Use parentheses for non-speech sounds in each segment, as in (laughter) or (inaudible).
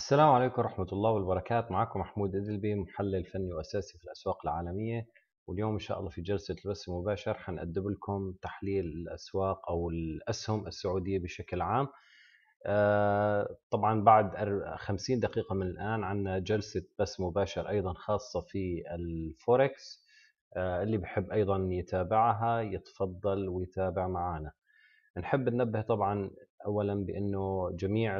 السلام عليكم ورحمة الله وبركاته معكم محمود إدلبي محلل فني وأساسي في الأسواق العالمية واليوم إن شاء الله في جلسة البث المباشر حنقدم لكم تحليل الأسواق أو الأسهم السعودية بشكل عام آه، طبعا بعد 50 دقيقة من الآن عنا جلسة بث مباشر أيضا خاصة في الفوركس آه، اللي بحب أيضا يتابعها يتفضل ويتابع معنا نحب ننبه طبعا أولا بأنه جميع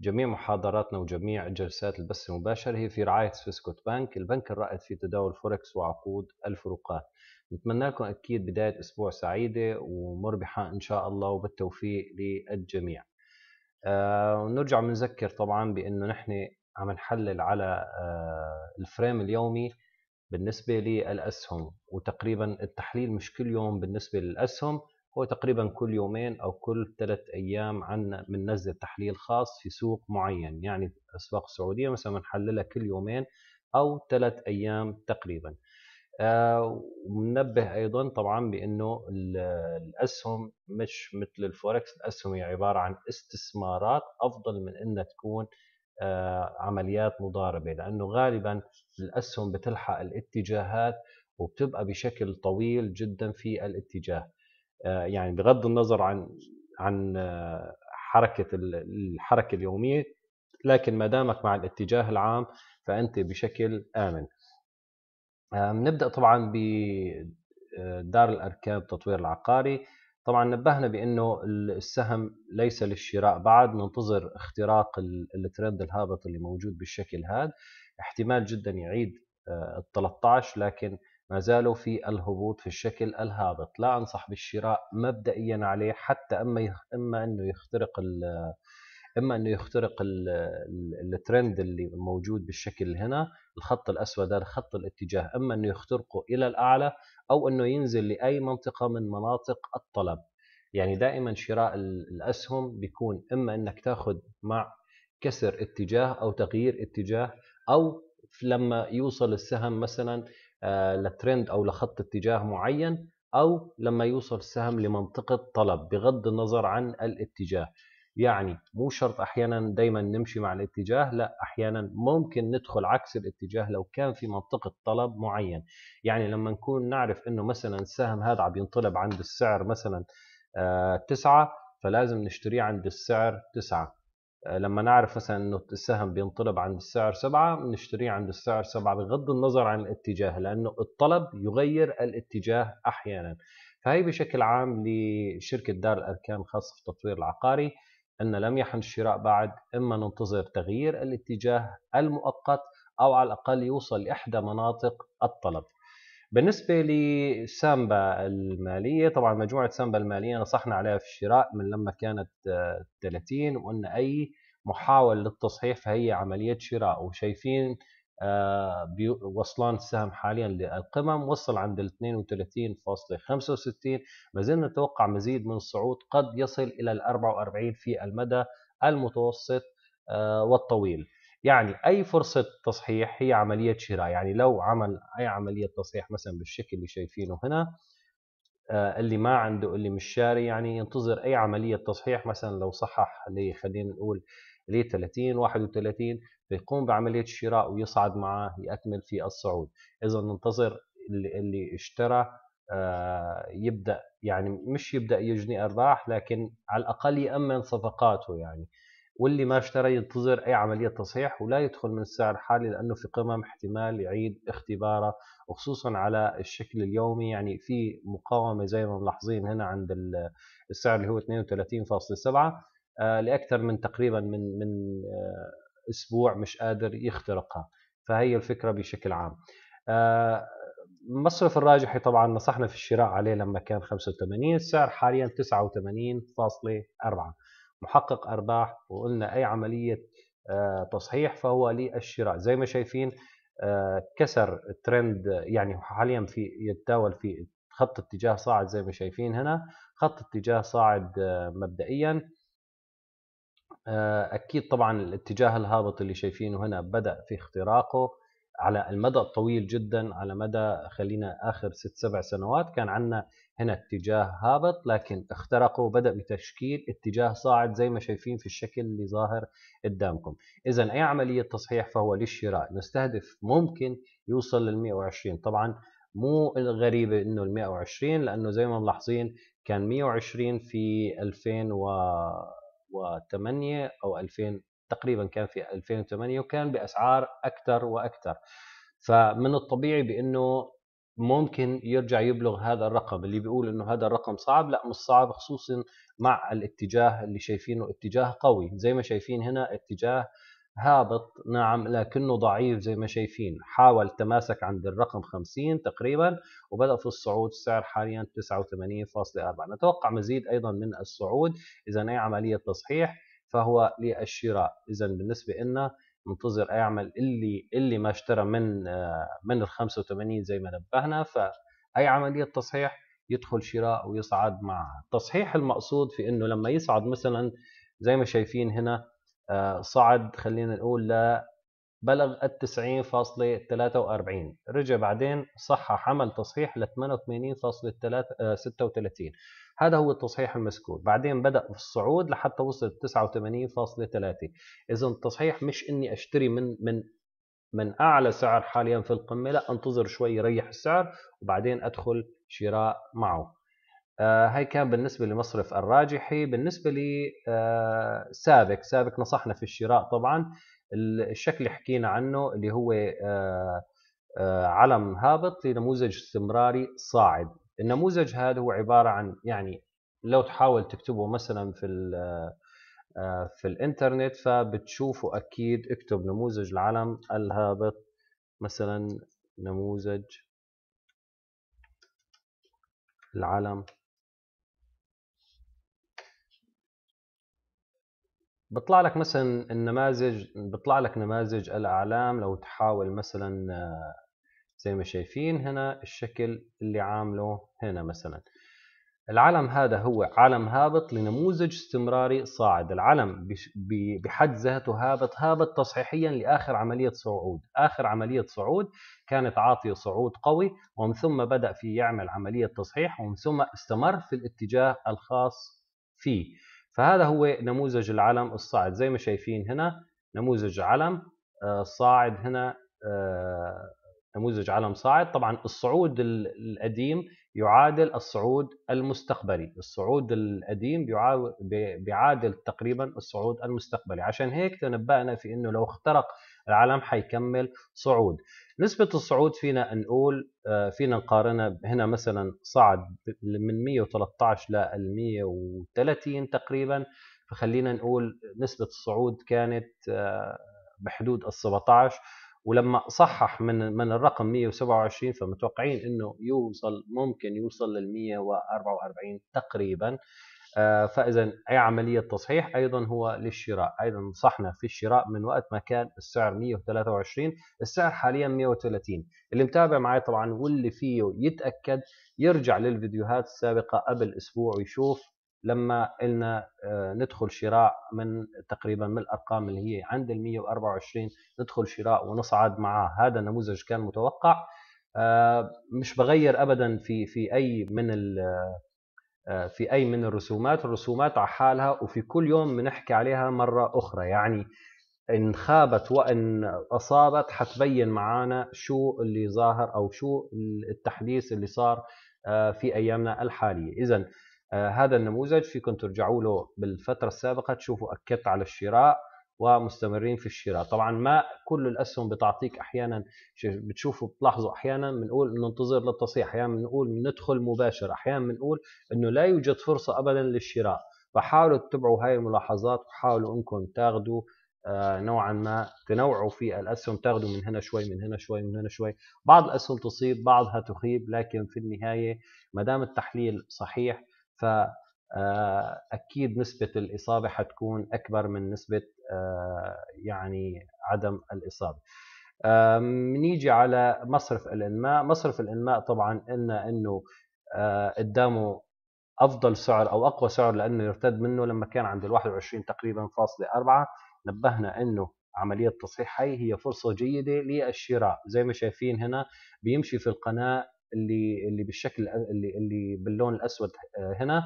جميع محاضراتنا وجميع جلسات البث المباشر هي في رعاية سويسكوت بانك البنك الرائد في تداول فوركس وعقود الفروقات نتمنى لكم أكيد بداية أسبوع سعيدة ومربحة إن شاء الله وبالتوفيق للجميع آه ونرجع بنذكر طبعا بأنه نحن عم نحلل على آه الفريم اليومي بالنسبة للأسهم وتقريبا التحليل مش كل يوم بالنسبة للأسهم هو تقريبا كل يومين أو كل ثلاث أيام عنا بننزل تحليل خاص في سوق معين يعني أسواق السعودية مثلا بنحللها كل يومين أو ثلاث أيام تقريبا آه، ومنبه ايضا طبعا بانه الاسهم مش مثل الفوركس الاسهم هي عباره عن استثمارات افضل من انها تكون آه، عمليات مضاربه لانه غالبا الاسهم بتلحق الاتجاهات وبتبقى بشكل طويل جدا في الاتجاه آه، يعني بغض النظر عن عن آه، حركه الحركه اليوميه لكن ما دامك مع الاتجاه العام فانت بشكل امن آه، نبدا طبعا بدار الاركاب التطوير العقاري طبعا نبهنا بانه السهم ليس للشراء بعد ننتظر اختراق الترند الهابط اللي موجود بالشكل هذا احتمال جدا يعيد ال 13 لكن ما زالوا في الهبوط في الشكل الهابط لا أنصح بالشراء مبدئيا عليه حتى أما إما أنه يخترق اما انه يخترق الترند اللي موجود بالشكل هنا الخط الاسود هذا خط الاتجاه اما انه يخترقه الى الاعلى او انه ينزل لاي منطقه من مناطق الطلب يعني دائما شراء الاسهم بيكون اما انك تاخذ مع كسر اتجاه او تغيير اتجاه او لما يوصل السهم مثلا آه، لترند او لخط اتجاه معين او لما يوصل السهم لمنطقه طلب بغض النظر عن الاتجاه يعني مو شرط احيانا دايما نمشي مع الاتجاه لا احيانا ممكن ندخل عكس الاتجاه لو كان في منطقه طلب معين يعني لما نكون نعرف انه مثلا السهم هذا عم ينطلب عند السعر مثلا آه، تسعة فلازم نشتريه عند السعر تسعة آه، لما نعرف مثلا انه السهم بينطلب عند السعر سبعة بنشتريه عند السعر سبعة بغض النظر عن الاتجاه لانه الطلب يغير الاتجاه احيانا فهي بشكل عام لشركة دار الاركان خاصة في التطوير العقاري ان لم يحن الشراء بعد اما ننتظر تغيير الاتجاه المؤقت او على الاقل يوصل لاحدى مناطق الطلب بالنسبه لسامبا الماليه طبعا مجموعه سامبا الماليه نصحنا عليها في الشراء من لما كانت 30 آه، وقلنا اي محاولة للتصحيح فهي عملية شراء وشايفين آه، وصلان السهم حاليا للقمم وصل عند ال 32.65 ما زلنا نتوقع مزيد من الصعود قد يصل إلى ال 44 في المدى المتوسط آه، والطويل يعني اي فرصه تصحيح هي عمليه شراء يعني لو عمل اي عمليه تصحيح مثلا بالشكل اللي شايفينه هنا آه، اللي ما عنده اللي مش شاري يعني ينتظر اي عمليه تصحيح مثلا لو صحح لي خلينا نقول لي 30 31 فيقوم بعمليه الشراء ويصعد معه يكمل في الصعود اذا ننتظر اللي, اللي اشترى آه، يبدا يعني مش يبدا يجني ارباح لكن على الاقل يامن صفقاته يعني واللي ما اشترى ينتظر أي عملية تصحيح ولا يدخل من السعر الحالي لأنه في قمم احتمال يعيد اختباره وخصوصا على الشكل اليومي يعني في مقاومة زي ما ملاحظين هنا عند السعر اللي هو 32.7 آه، لأكثر من تقريبا من من آه، أسبوع مش قادر يخترقها فهي الفكرة بشكل عام آه، مصرف الراجحي طبعا نصحنا في الشراء عليه لما كان 85 السعر حاليا 89.4 محقق ارباح وقلنا اي عمليه آه، تصحيح فهو للشراء زي ما شايفين آه، كسر ترند يعني حاليا في يتداول في خط اتجاه صاعد زي ما شايفين هنا خط اتجاه صاعد آه، مبدئيا اكيد طبعا الاتجاه الهابط اللي شايفينه هنا بدا في اختراقه على المدى الطويل جدا على مدى خلينا اخر ست سبع سنوات كان عندنا هنا اتجاه هابط لكن اخترقوا وبدأ بتشكيل اتجاه صاعد زي ما شايفين في الشكل اللي ظاهر قدامكم إذا أي عملية تصحيح فهو للشراء نستهدف ممكن يوصل لل 120 طبعا مو الغريبه انه ال 120 لانه زي ما ملاحظين كان 120 في 2008 او 2000 تقريبا كان في 2008 وكان باسعار اكثر واكثر فمن الطبيعي بانه ممكن يرجع يبلغ هذا الرقم اللي بيقول انه هذا الرقم صعب لا مش صعب خصوصا مع الاتجاه اللي شايفينه اتجاه قوي زي ما شايفين هنا اتجاه هابط نعم لكنه ضعيف زي ما شايفين حاول تماسك عند الرقم 50 تقريبا وبدأ في الصعود السعر حاليا 89.4 نتوقع مزيد أيضا من الصعود إذا أي عملية تصحيح فهو للشراء إذا بالنسبة لنا منتظر اعمل اللي اللي ما اشترى من من ال 85 زي ما نبهنا فاي عمليه تصحيح يدخل شراء ويصعد مع التصحيح المقصود في انه لما يصعد مثلا زي ما شايفين هنا آه، صعد خلينا نقول ل بلغ ال 90.43 رجع بعدين صحح عمل تصحيح ل 88.36 هذا هو التصحيح المذكور بعدين بدأ في الصعود لحتى وصل 89.3 إذا التصحيح مش إني أشتري من من من أعلى سعر حاليا في القمة لا أنتظر شوي يريح السعر وبعدين أدخل شراء معه آه هاي كان بالنسبة لمصرف الراجحي بالنسبة لسابك آه سابك نصحنا في الشراء طبعا الشكل اللي حكينا عنه اللي هو آه, آه، علم هابط لنموذج استمراري صاعد النموذج هذا هو عباره عن يعني لو تحاول تكتبه مثلا في آه، في الانترنت فبتشوفه اكيد اكتب نموذج العلم الهابط مثلا نموذج العلم بطلع لك مثلا النماذج بطلع لك نماذج الاعلام لو تحاول مثلا آه، زي ما شايفين هنا الشكل اللي عامله هنا مثلا العلم هذا هو علم هابط لنموذج استمراري صاعد العلم بحد ذاته هابط هابط تصحيحيا لآخر عملية صعود آخر عملية صعود كانت عاطية صعود قوي ومن ثم بدأ في يعمل عملية تصحيح ومن ثم استمر في الاتجاه الخاص فيه فهذا هو نموذج العلم الصاعد زي ما شايفين هنا نموذج علم آه، صاعد هنا آه، نموذج عالم صاعد طبعا الصعود القديم يعادل الصعود المستقبلي الصعود القديم بيعادل تقريبا الصعود المستقبلي عشان هيك تنبأنا في انه لو اخترق العالم حيكمل صعود نسبة الصعود فينا نقول آه، فينا نقارنها هنا مثلا صعد من 113 ل 130 تقريبا فخلينا نقول نسبة الصعود كانت آه، بحدود ال 17 ولما صحح من من الرقم 127 فمتوقعين انه يوصل ممكن يوصل لل 144 تقريبا آه، فاذا اي عمليه تصحيح ايضا هو للشراء ايضا نصحنا في الشراء من وقت ما كان السعر 123 السعر حاليا 130 اللي متابع معي طبعا واللي فيه يتاكد يرجع للفيديوهات السابقه قبل اسبوع ويشوف لما قلنا آه، ندخل شراء من تقريبا من الارقام اللي هي عند ال 124 ندخل شراء ونصعد معاه هذا النموذج كان متوقع آه، مش بغير ابدا في في اي من آه، في اي من الرسومات الرسومات على حالها وفي كل يوم بنحكي عليها مره اخرى يعني ان خابت وان اصابت حتبين معانا شو اللي ظاهر او شو التحديث اللي صار في ايامنا الحاليه اذا آه، هذا النموذج فيكم ترجعوا له بالفترة السابقة تشوفوا أكدت على الشراء ومستمرين في الشراء طبعا ما كل الأسهم بتعطيك أحيانا بتشوفوا بتلاحظوا أحيانا بنقول ننتظر للتصحيح أحيانا بنقول ندخل مباشر أحيانا بنقول أنه لا يوجد فرصة أبدا للشراء فحاولوا تتبعوا هاي الملاحظات وحاولوا أنكم تاخذوا آه، نوعا ما تنوعوا في الاسهم تاخذوا من هنا شوي من هنا شوي من هنا شوي بعض الاسهم تصيب بعضها تخيب لكن في النهايه ما دام التحليل صحيح آه، اكيد نسبة الإصابة حتكون أكبر من نسبة آه، يعني عدم الإصابة نيجي على مصرف الإنماء مصرف الإنماء طبعا قلنا أنه آه، قدامه افضل سعر او اقوى سعر لانه يرتد منه لما كان عند ال 21 تقريبا فاصلة 4 نبهنا انه عمليه تصحيح هي فرصه جيده للشراء زي ما شايفين هنا بيمشي في القناه اللي اللي بالشكل اللي اللي باللون الاسود آه، هنا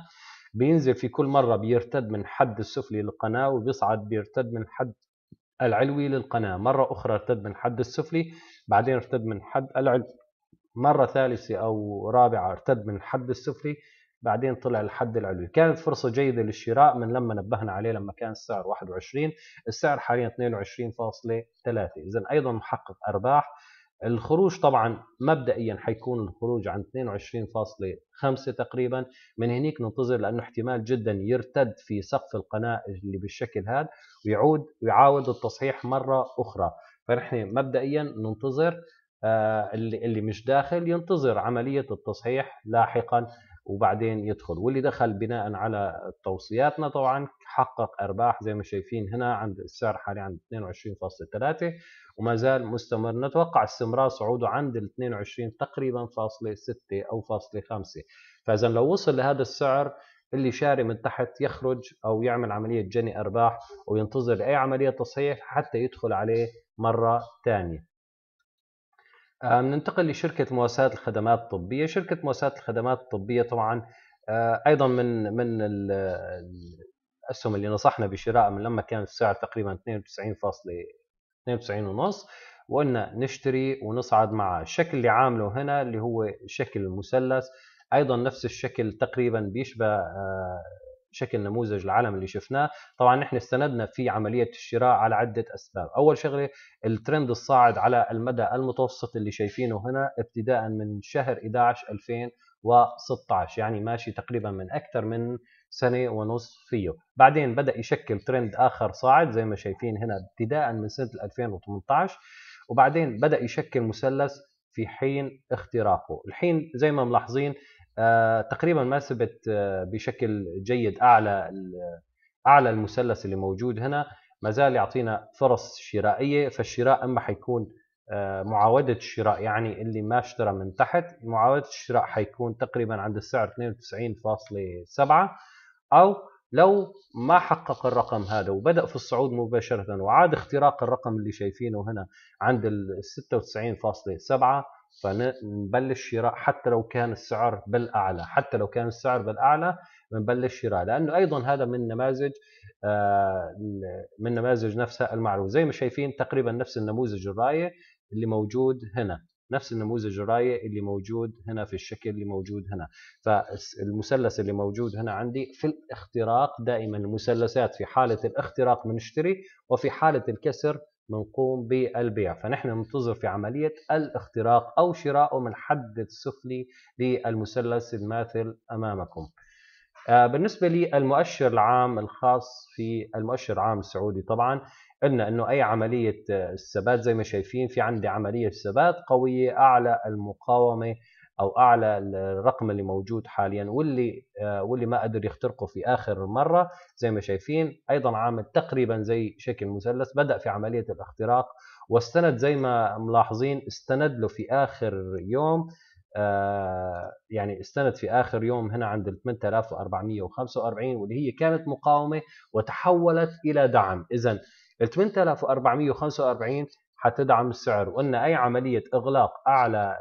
بينزل في كل مره بيرتد من حد السفلي للقناه وبيصعد بيرتد من حد العلوي للقناه مره اخرى ارتد من حد السفلي بعدين ارتد من حد العلوي مره ثالثه او رابعه ارتد من حد السفلي بعدين طلع الحد العلوي كانت فرصه جيده للشراء من لما نبهنا عليه لما كان السعر 21 السعر حاليا 22.3 اذا ايضا محقق ارباح الخروج طبعا مبدئيا حيكون الخروج عن 22.5 تقريبا من هنيك ننتظر لانه احتمال جدا يرتد في سقف القناه اللي بالشكل هذا ويعود ويعاود التصحيح مره اخرى فنحن مبدئيا ننتظر آه، اللي مش داخل ينتظر عمليه التصحيح لاحقا وبعدين يدخل واللي دخل بناء على توصياتنا طبعا حقق ارباح زي ما شايفين هنا عند السعر حالي عند 22.3 وما زال مستمر نتوقع استمرار صعوده عند ال 22 تقريبا فاصلة 6 او فاصلة 5 فاذا لو وصل لهذا السعر اللي شاري من تحت يخرج او يعمل عمليه جني ارباح وينتظر اي عمليه تصحيح حتى يدخل عليه مره ثانيه آه، ننتقل لشركة مؤسسات الخدمات الطبية شركة مؤسسات الخدمات الطبية طبعا آه، أيضا من من الأسهم اللي نصحنا بشراء من لما كان السعر تقريبا 92.92 ونص وقلنا نشتري ونصعد معه الشكل اللي عامله هنا اللي هو شكل مثلث أيضا نفس الشكل تقريبا بيشبه آه، شكل نموذج العالم اللي شفناه طبعا نحن استندنا في عمليه الشراء على عده اسباب اول شغله الترند الصاعد على المدى المتوسط اللي شايفينه هنا ابتداء من شهر 11 2016 يعني ماشي تقريبا من اكثر من سنه ونص فيه بعدين بدا يشكل ترند اخر صاعد زي ما شايفين هنا ابتداء من سنه 2018 وبعدين بدا يشكل مثلث في حين اختراقه الحين زي ما ملاحظين آه، تقريبا ما ثبت آه، بشكل جيد اعلى اعلى المثلث اللي موجود هنا ما زال يعطينا فرص شرائيه فالشراء اما حيكون آه، معاوده الشراء يعني اللي ما اشترى من تحت معاوده الشراء حيكون تقريبا عند السعر 92.7 او لو ما حقق الرقم هذا وبدا في الصعود مباشره وعاد اختراق الرقم اللي شايفينه هنا عند ال 96.7 فنبلش شراء حتى لو كان السعر بالاعلى حتى لو كان السعر بالاعلى بنبلش شراء لانه ايضا هذا من نماذج آه، من نماذج نفسها المعروف زي ما شايفين تقريبا نفس النموذج الرايه اللي موجود هنا نفس النموذج الراية اللي موجود هنا في الشكل اللي موجود هنا فالمثلث اللي موجود هنا عندي في الاختراق دائما المثلثات في حالة الاختراق بنشتري وفي حالة الكسر بنقوم بالبيع فنحن ننتظر في عملية الاختراق أو شراءه من الحد السفلي للمثلث الماثل أمامكم آه، بالنسبة للمؤشر العام الخاص في المؤشر العام السعودي طبعا قلنا انه اي عملية الثبات زي ما شايفين في عندي عملية ثبات قوية اعلى المقاومة او اعلى الرقم اللي موجود حاليا واللي آه، واللي ما قدر يخترقه في اخر مره زي ما شايفين ايضا عامل تقريبا زي شكل مثلث بدا في عمليه الاختراق واستند زي ما ملاحظين استند له في اخر يوم آه يعني استند في اخر يوم هنا عند 8445 واللي هي كانت مقاومه وتحولت الى دعم، اذا ال 8445 حتدعم السعر وان اي عمليه اغلاق اعلى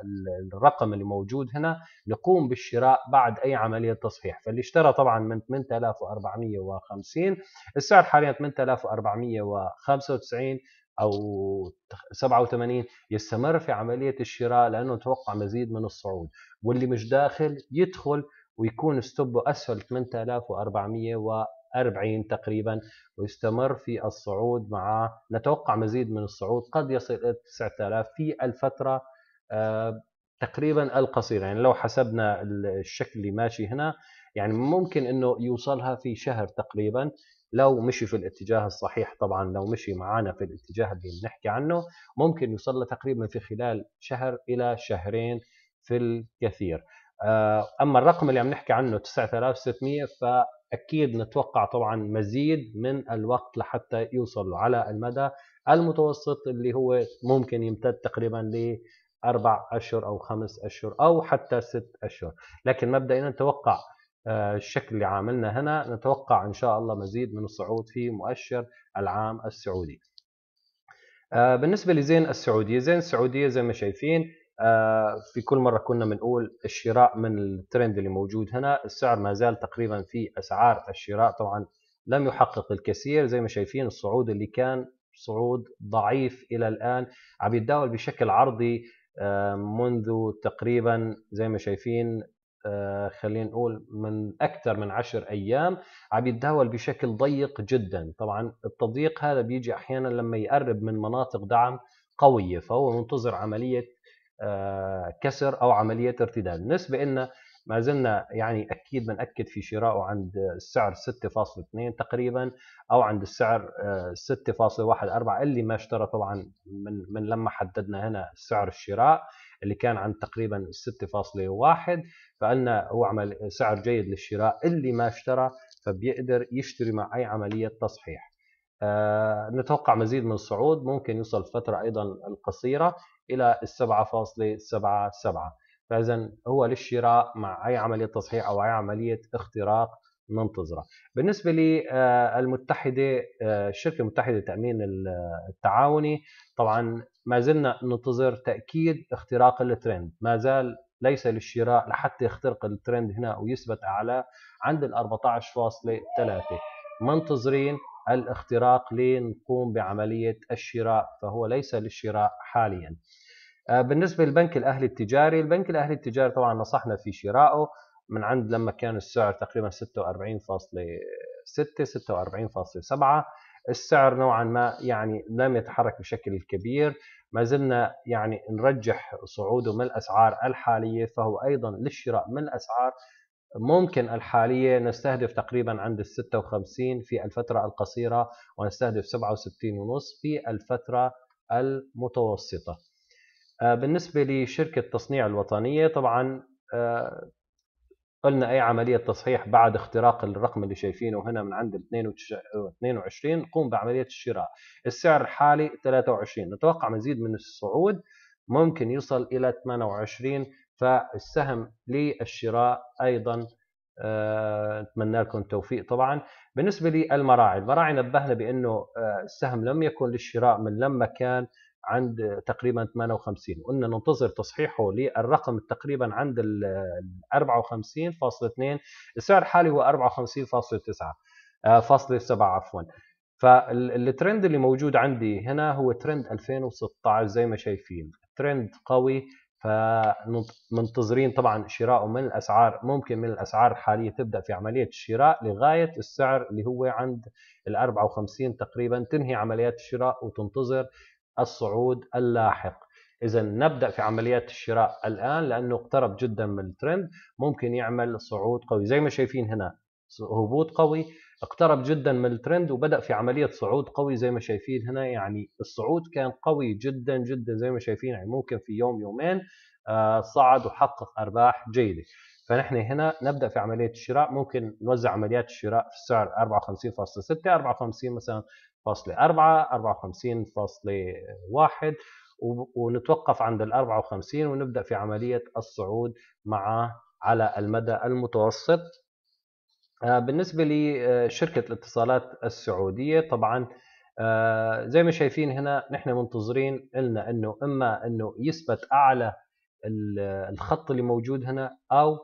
الرقم اللي موجود هنا نقوم بالشراء بعد اي عمليه تصحيح فاللي اشترى طبعا من 8450 السعر حاليا 8495 او 87 يستمر في عمليه الشراء لانه توقع مزيد من الصعود واللي مش داخل يدخل ويكون ستوبه اسفل 8400 و 40 تقريبا ويستمر في الصعود مع نتوقع مزيد من الصعود قد يصل إلى 9000 في الفترة آه، تقريبا القصيرة يعني لو حسبنا الشكل اللي ماشي هنا يعني ممكن انه يوصلها في شهر تقريبا لو مشي في الاتجاه الصحيح طبعا لو مشي معانا في الاتجاه اللي بنحكي عنه ممكن يوصل له تقريبا في خلال شهر الى شهرين في الكثير آه، اما الرقم اللي عم نحكي عنه 9600 ف أكيد نتوقع طبعا مزيد من الوقت لحتى يوصل على المدى المتوسط اللي هو ممكن يمتد تقريبا ل أربع أشهر أو خمس أشهر أو حتى ست أشهر لكن مبدئيا نتوقع آه، الشكل اللي عاملنا هنا نتوقع إن شاء الله مزيد من الصعود في مؤشر العام السعودي آه، بالنسبة لزين السعودية زين السعودية زي ما شايفين آه، في كل مره كنا بنقول الشراء من الترند اللي موجود هنا السعر ما زال تقريبا في اسعار الشراء طبعا لم يحقق الكثير زي ما شايفين الصعود اللي كان صعود ضعيف الى الان عم يتداول بشكل عرضي آه، منذ تقريبا زي ما شايفين آه، خلينا نقول من اكثر من عشر ايام عم يتداول بشكل ضيق جدا طبعا التضييق هذا بيجي احيانا لما يقرب من مناطق دعم قويه فهو منتظر عمليه آه، كسر أو عملية ارتداد بالنسبة لنا ما زلنا يعني أكيد بنأكد في شرائه عند السعر 6.2 تقريبا أو عند السعر 6.14 آه، اللي ما اشترى طبعا من, من لما حددنا هنا سعر الشراء اللي كان عند تقريبا 6.1 فقلنا هو عمل سعر جيد للشراء اللي ما اشترى فبيقدر يشتري مع أي عملية تصحيح أه نتوقع مزيد من الصعود ممكن يوصل فترة أيضا القصيرة إلى 7.77 فإذا هو للشراء مع أي عملية تصحيح أو أي عملية اختراق ننتظره بالنسبة للمتحدة الشركة المتحدة للتأمين التعاوني طبعا ما زلنا ننتظر تأكيد اختراق الترند ما زال ليس للشراء لحتى يخترق الترند هنا ويثبت أعلى عند ال 14.3 منتظرين الاختراق لنقوم بعملية الشراء فهو ليس للشراء حاليا آه، بالنسبه للبنك الاهلي التجاري البنك الاهلي التجاري طبعا نصحنا في شرائه من عند لما كان السعر تقريبا 46.6 46.7 السعر نوعا ما يعني لم يتحرك بشكل كبير ما زلنا يعني نرجح صعوده من الاسعار الحاليه فهو ايضا للشراء من الاسعار ممكن الحاليه نستهدف تقريبا عند ال 56 في الفتره القصيره ونستهدف 67.5 في الفتره المتوسطه آه، بالنسبة لشركة تصنيع الوطنية طبعا آه، قلنا أي عملية تصحيح بعد اختراق الرقم اللي شايفينه هنا من عند 22 قوم بعملية الشراء السعر الحالي 23 نتوقع مزيد من الصعود ممكن يصل إلى 28 فالسهم للشراء أيضا اتمنى آه، لكم التوفيق طبعا بالنسبه للمراعي المراعي نبهنا بانه السهم لم يكن للشراء من لما كان عند تقريبا 58 وقلنا ننتظر تصحيحه للرقم تقريبا عند ال 54.2 السعر الحالي هو 54.9 فاصلة 7 آه، عفوا فالترند اللي موجود عندي هنا هو ترند 2016 زي ما شايفين ترند قوي فمنتظرين طبعا شراءه من الاسعار ممكن من الاسعار الحاليه تبدا في عمليه الشراء لغايه السعر اللي هو عند ال 54 تقريبا تنهي عمليات الشراء وتنتظر الصعود اللاحق اذا نبدا في عمليات الشراء الان لانه اقترب جدا من الترند ممكن يعمل صعود قوي زي ما شايفين هنا هبوط قوي اقترب جدا من الترند وبدا في عمليه صعود قوي زي ما شايفين هنا يعني الصعود كان قوي جدا جدا زي ما شايفين يعني ممكن في يوم يومين آه، صعد وحقق ارباح جيده فنحن هنا نبدا في عمليه الشراء ممكن نوزع عمليات الشراء في السعر 54.6 54 مثلا فاصلة أربعة أربعة وخمسين فاصلة واحد ونتوقف عند ال 54 ونبدأ في عملية الصعود مع على المدى المتوسط آه، بالنسبة لشركة آه، الاتصالات السعودية طبعا آه، زي ما شايفين هنا نحن منتظرين لنا انه اما انه يثبت اعلى الخط اللي موجود هنا او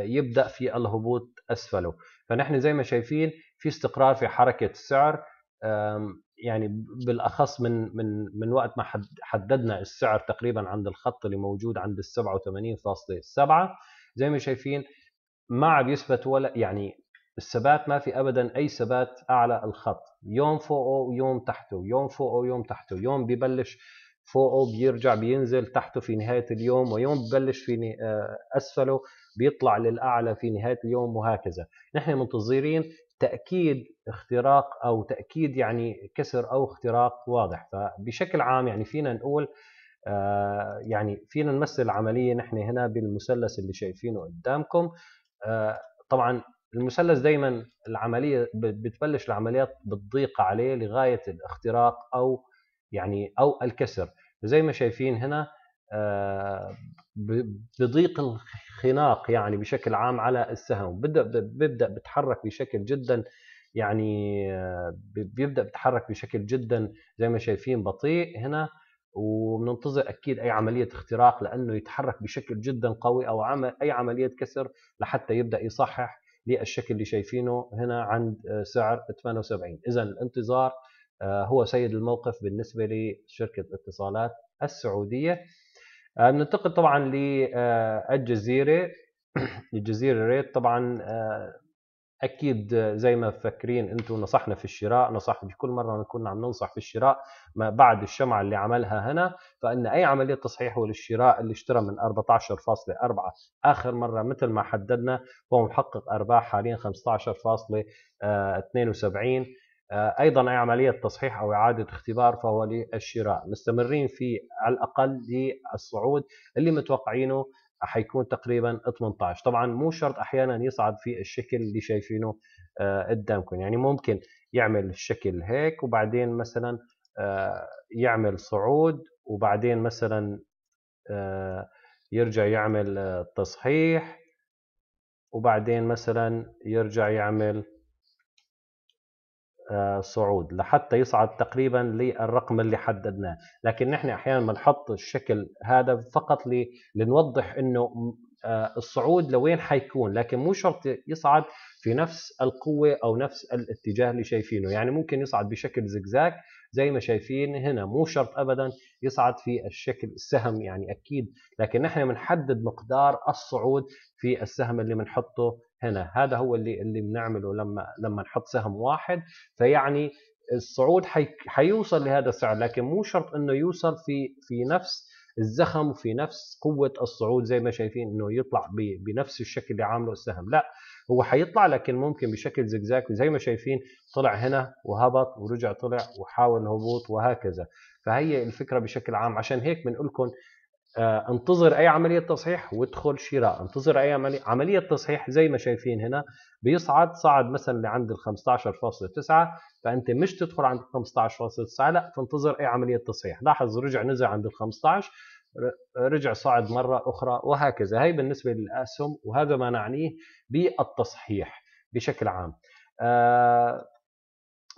يبدا في الهبوط اسفله فنحن زي ما شايفين في استقرار في حركه السعر يعني بالاخص من من من وقت ما حددنا السعر تقريبا عند الخط اللي موجود عند ال 87.7 زي ما شايفين ما عم يثبت ولا يعني الثبات ما في ابدا اي ثبات اعلى الخط يوم فوقه ويوم تحته يوم فوقه ويوم تحته يوم ببلش فوقه بيرجع بينزل تحته في نهايه اليوم ويوم ببلش في آه، اسفله بيطلع للاعلى في نهايه اليوم وهكذا نحن منتظرين تاكيد اختراق او تاكيد يعني كسر او اختراق واضح فبشكل عام يعني فينا نقول آه، يعني فينا نمثل العمليه نحن هنا بالمثلث اللي شايفينه قدامكم آه، طبعا المثلث دائما العمليه بتبلش العمليات بالضيق عليه لغايه الاختراق او يعني او الكسر زي ما شايفين هنا آه، بضيق الخناق يعني بشكل عام على السهم بدا بيبدا بتحرك بشكل جدا يعني آه، بيبدا بتحرك بشكل جدا زي ما شايفين بطيء هنا وبننتظر اكيد اي عمليه اختراق لانه يتحرك بشكل جدا قوي او عمل اي عمليه كسر لحتى يبدا يصحح للشكل اللي شايفينه هنا عند آه، سعر 78 اذا الانتظار هو سيد الموقف بالنسبه لشركه اتصالات السعوديه آه، ننتقل طبعا للجزيره آه، (clears throat) الجزيره ريت طبعا آه، اكيد زي ما مفكرين انتم نصحنا في الشراء نصح بكل مره كنا عم ننصح في الشراء ما بعد الشمعه اللي عملها هنا فان اي عمليه تصحيح هو للشراء اللي اشترى من 14.4 اخر مره مثل ما حددنا هو محقق ارباح حاليا 15.72 آه، ايضا اي عمليه تصحيح او اعاده اختبار فهو للشراء مستمرين في على الاقل للصعود اللي متوقعينه حيكون تقريبا 18 طبعا مو شرط احيانا يصعد في الشكل اللي شايفينه آه، قدامكم يعني ممكن يعمل الشكل هيك وبعدين مثلا آه، يعمل صعود وبعدين مثلا يرجع يعمل تصحيح وبعدين مثلا يرجع يعمل صعود لحتى يصعد تقريبا للرقم اللي حددناه لكن نحن احيانا بنحط الشكل هذا فقط لنوضح انه آه، الصعود لوين حيكون لكن مو شرط يصعد في نفس القوة أو نفس الاتجاه اللي شايفينه يعني ممكن يصعد بشكل زجزاج زي ما شايفين هنا مو شرط أبدا يصعد في الشكل السهم يعني أكيد لكن نحن بنحدد مقدار الصعود في السهم اللي بنحطه هنا هذا هو اللي اللي بنعمله لما لما نحط سهم واحد فيعني الصعود حي حيوصل لهذا السعر لكن مو شرط انه يوصل في في نفس الزخم وفي نفس قوة الصعود زي ما شايفين انه يطلع بنفس الشكل اللي عامله السهم لا هو حيطلع لكن ممكن بشكل زجزاج زي ما شايفين طلع هنا وهبط ورجع طلع وحاول هبوط وهكذا فهي الفكرة بشكل عام عشان هيك بنقول لكم آه، انتظر اي عمليه تصحيح وادخل شراء انتظر اي عمليه عمليه تصحيح زي ما شايفين هنا بيصعد صعد مثلا لعند ال 15.9 فانت مش تدخل عند 15.9 لا تنتظر اي عمليه تصحيح لاحظ رجع نزل عند ال 15 رجع صعد مره اخرى وهكذا هي بالنسبه للاسهم وهذا ما نعنيه بالتصحيح بشكل عام آه،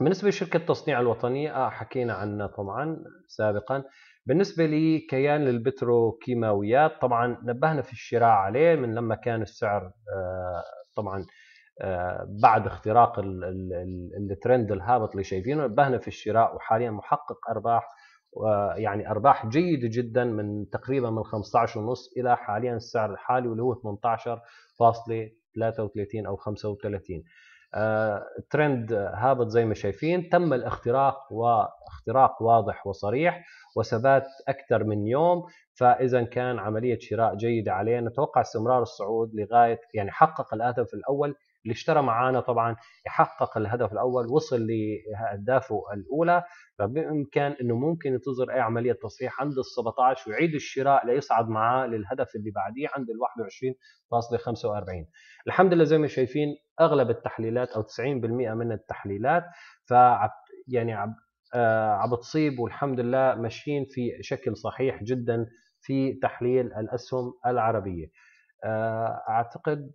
بالنسبه لشركه التصنيع الوطنيه آه، حكينا عنها طبعا سابقا بالنسبة لكيان البتروكيماويات طبعا نبهنا في الشراء عليه من لما كان السعر آه، طبعا آه، بعد اختراق الترند الهابط اللي شايفينه نبهنا في الشراء وحاليا محقق أرباح يعني أرباح جيدة جدا من تقريبا من 15 ونص إلى حاليا السعر الحالي واللي هو 18.33 أو 35 آه، ترند هابط زي ما شايفين تم الاختراق واختراق واضح وصريح وثبات اكثر من يوم فاذا كان عمليه شراء جيده علينا نتوقع استمرار الصعود لغايه يعني حقق الهدف الاول اللي اشترى معانا طبعا يحقق الهدف الاول وصل لاهدافه الاولى فبامكان انه ممكن ينتظر اي عمليه تصحيح عند ال 17 ويعيد الشراء ليصعد معاه للهدف اللي بعديه عند ال 21.45 الحمد لله زي ما شايفين اغلب التحليلات او 90% من التحليلات ف يعني عم آه، بتصيب والحمد لله ماشيين في شكل صحيح جدا في تحليل الاسهم العربيه آه، اعتقد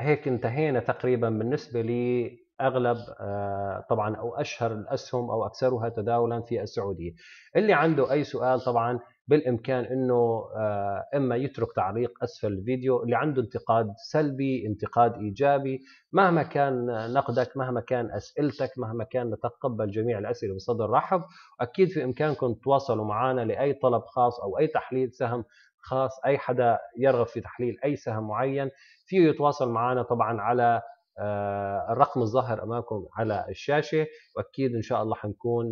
هيك انتهينا تقريبا بالنسبه لي اغلب آه، طبعا او اشهر الاسهم او اكثرها تداولا في السعوديه اللي عنده اي سؤال طبعا بالامكان انه آه، اما يترك تعليق اسفل الفيديو اللي عنده انتقاد سلبي انتقاد ايجابي مهما كان نقدك مهما كان اسئلتك مهما كان نتقبل جميع الاسئله بصدر رحب اكيد في امكانكم تتواصلوا معنا لاي طلب خاص او اي تحليل سهم خاص اي حدا يرغب في تحليل اي سهم معين فيه يتواصل معنا طبعا على آه، الرقم الظاهر امامكم على الشاشه واكيد ان شاء الله حنكون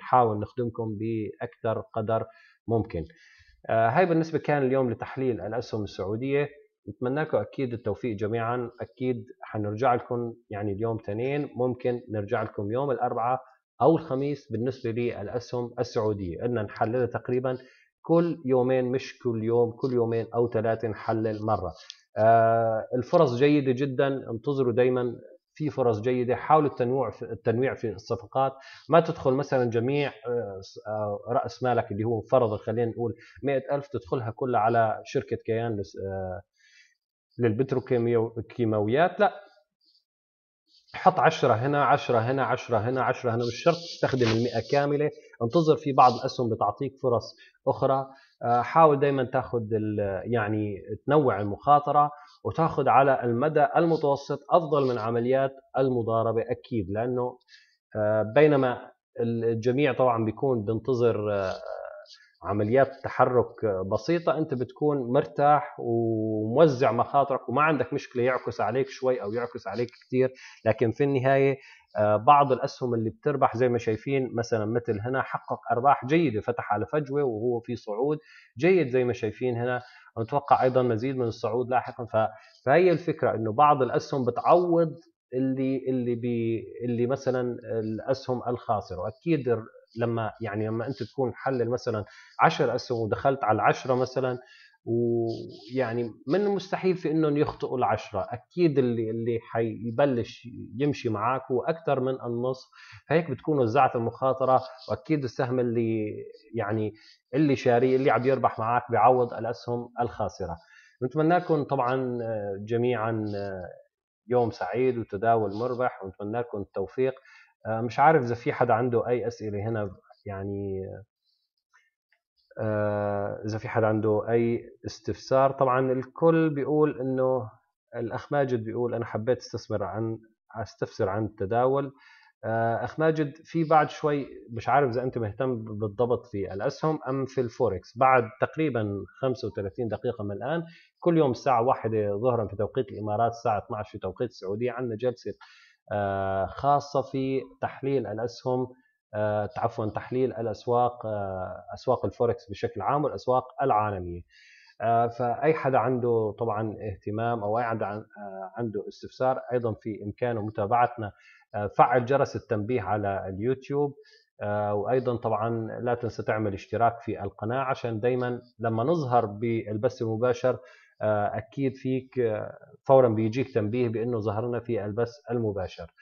نحاول نخدمكم باكثر قدر ممكن آه، هاي بالنسبة كان اليوم لتحليل الأسهم السعودية نتمنى لكم أكيد التوفيق جميعا أكيد حنرجع لكم يعني اليوم تنين ممكن نرجع لكم يوم الأربعاء أو الخميس بالنسبة للأسهم السعودية إن نحللها تقريبا كل يومين مش كل يوم كل يومين أو ثلاثة نحلل مرة آه، الفرص جيدة جدا انتظروا دايما في فرص جيده حاول التنوع في التنويع في الصفقات ما تدخل مثلا جميع آه، آه، راس مالك اللي هو فرضا خلينا نقول 100000 تدخلها كلها على شركه كيان آه، للبتروكيماويات لا حط 10 هنا 10 هنا 10 هنا 10 هنا مش شرط تستخدم ال100 كامله انتظر في بعض الاسهم بتعطيك فرص اخرى حاول دائما تاخذ يعني تنوع المخاطره وتاخذ على المدى المتوسط افضل من عمليات المضاربه اكيد لانه آه، بينما الجميع طبعا بيكون بينتظر آه، عمليات تحرك بسيطة أنت بتكون مرتاح وموزع مخاطرك وما عندك مشكلة يعكس عليك شوي أو يعكس عليك كثير لكن في النهاية آه، بعض الاسهم اللي بتربح زي ما شايفين مثلا مثل هنا حقق ارباح جيده فتح على فجوه وهو في صعود جيد زي ما شايفين هنا ونتوقع ايضا مزيد من الصعود لاحقا فهي الفكره انه بعض الاسهم بتعوض اللي اللي بي اللي مثلا الاسهم الخاسره واكيد لما يعني لما انت تكون حلل مثلا 10 اسهم ودخلت على العشره مثلا ويعني من المستحيل في انهم يخطئوا العشره اكيد اللي اللي حيبلش يمشي معك هو اكثر من النص فهيك بتكون وزعت المخاطره واكيد السهم اللي يعني اللي شاري اللي عم يربح معك بيعوض الاسهم الخاسره نتمنى لكم طبعا جميعا يوم سعيد وتداول مربح ونتمنى لكم التوفيق أه، مش عارف اذا في حدا عنده اي اسئله هنا يعني آه، اذا في حد عنده اي استفسار طبعا الكل بيقول انه الاخ ماجد بيقول انا حبيت استثمر عن استفسر عن التداول آه، اخ ماجد في بعد شوي مش عارف اذا انت مهتم بالضبط في الاسهم ام في الفوركس بعد تقريبا 35 دقيقه من الان كل يوم الساعه واحدة ظهرا في توقيت الامارات الساعه 12 في توقيت السعوديه عندنا جلسه آه، خاصه في تحليل الاسهم آه، عفوا تحليل الاسواق آه، اسواق الفوركس بشكل عام والاسواق العالميه آه، فاي حدا عنده طبعا اهتمام او اي حدا عنده استفسار ايضا في امكانه متابعتنا فعل جرس التنبيه على اليوتيوب وايضا طبعا لا تنسى تعمل اشتراك في القناه عشان دائما لما نظهر بالبث المباشر اكيد فيك فورا بيجيك تنبيه بانه ظهرنا في البث المباشر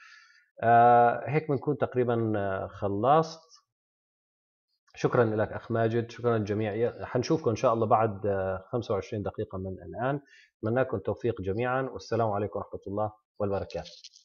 آه، هيك بنكون تقريبا آه، خلصت شكرا لك اخ ماجد شكرا للجميع حنشوفكم ان شاء الله بعد 25 آه، دقيقه من الان اتمنى لكم التوفيق جميعا والسلام عليكم ورحمه الله والبركات